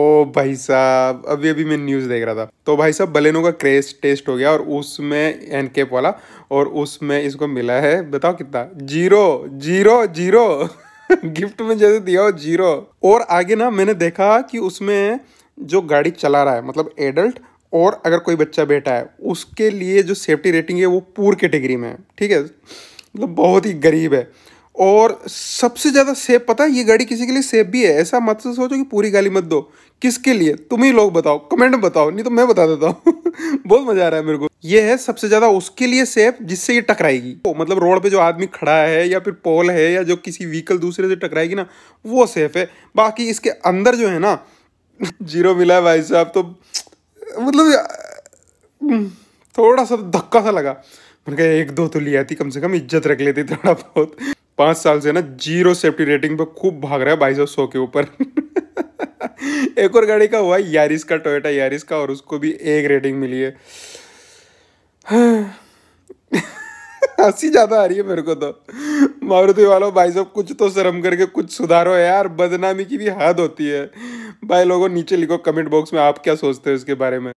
ओ भाई साहब अभी अभी मैं न्यूज़ देख रहा था तो भाई साहब बलेनो का क्रेज टेस्ट हो गया और उसमें एन कैप वाला और उसमें इसको मिला है बताओ कितना जीरो जीरो जीरो गिफ्ट में जैसे दिया हो जीरो और आगे ना मैंने देखा कि उसमें जो गाड़ी चला रहा है मतलब एडल्ट और अगर कोई बच्चा बेटा है उसके लिए जो सेफ्टी रेटिंग है वो पूर कैटेगरी में है ठीक है मतलब बहुत ही गरीब है और सबसे ज़्यादा सेफ पता है ये गाड़ी किसी के लिए सेफ भी है ऐसा मत सोचो कि पूरी गाली मत दो किसके लिए तुम ही लोग बताओ कमेंट में बताओ नहीं तो मैं बता देता हूँ बहुत मज़ा आ रहा है मेरे को ये है सबसे ज़्यादा उसके लिए सेफ जिससे ये टकराएगी तो मतलब रोड पे जो आदमी खड़ा है या फिर पोल है या जो किसी व्हीकल दूसरे से टकराएगी ना वो सेफ है बाकी इसके अंदर जो है ना जीरो मिला है भाई साहब तो मतलब हम्म, थोड़ा सा धक्का सा लगा मैंने कहा एक दो तो लिया थी कम से कम इज्जत रख लेती थोड़ा बहुत पांच साल से ना जीरो सेफ्टी रेटिंग पे खूब भाग रहा है बाईस सौ के ऊपर एक और गाड़ी का हुआ यारिस का टोयोटा यारिस का और उसको भी एक रेटिंग मिली है हंसी ज़्यादा आ रही है मेरे को तो मारुति वालों भाई साहब कुछ तो शर्म करके कुछ सुधारो यार बदनामी की भी हद होती है भाई लोगों नीचे लिखो कमेंट बॉक्स में आप क्या सोचते हो इसके बारे में